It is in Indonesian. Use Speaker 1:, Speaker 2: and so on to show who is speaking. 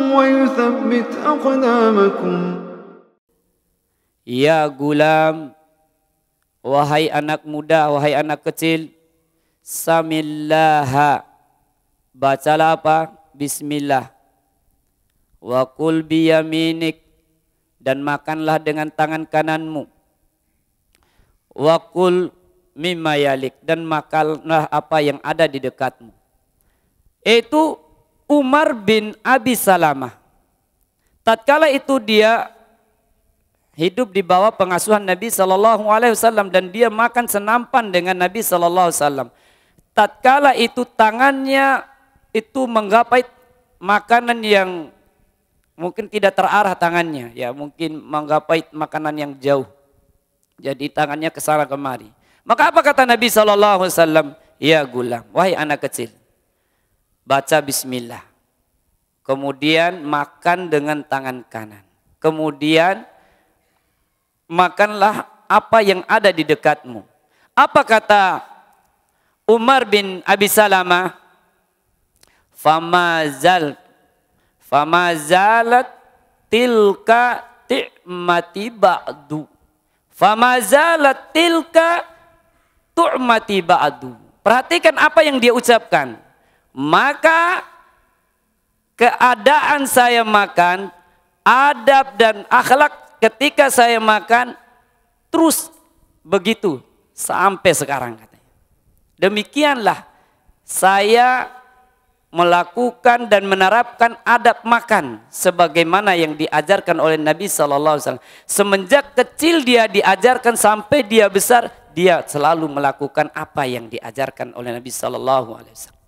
Speaker 1: ويثبت أقدامكم يا ya غلام Wahai anak muda, wahai anak kecil, samillaha. Bacalah apa? Bismillah. Wa kul biyaminik dan makanlah dengan tangan kananmu. Wa kul mimma yalik dan makanlah apa yang ada di dekatmu. Itu Umar bin Abi Salamah. Tatkala itu dia hidup di bawah pengasuhan Nabi Shallallahu Alaihi Wasallam dan dia makan senampan dengan Nabi Shallallahu Alaihi Wasallam. Tatkala itu tangannya itu menggapai makanan yang mungkin tidak terarah tangannya, ya mungkin menggapai makanan yang jauh. Jadi tangannya kesana kemari. Maka apa kata Nabi Shallallahu Alaihi Wasallam? Ya gulam, wahai anak kecil, baca bismillah. Kemudian makan dengan tangan kanan. Kemudian makanlah apa yang ada di dekatmu. Apa kata Umar bin Abi Salamah? Famazal Famazalat tilka ti'mati ba'du. Famazalat tilka tu'mati ba'du. Perhatikan apa yang dia ucapkan maka keadaan saya makan, adab dan akhlak ketika saya makan terus begitu sampai sekarang katanya. Demikianlah saya melakukan dan menerapkan adab makan sebagaimana yang diajarkan oleh Nabi Shallallahu Alaihi Wasallam. Semenjak kecil dia diajarkan sampai dia besar dia selalu melakukan apa yang diajarkan oleh Nabi Shallallahu Alaihi Wasallam.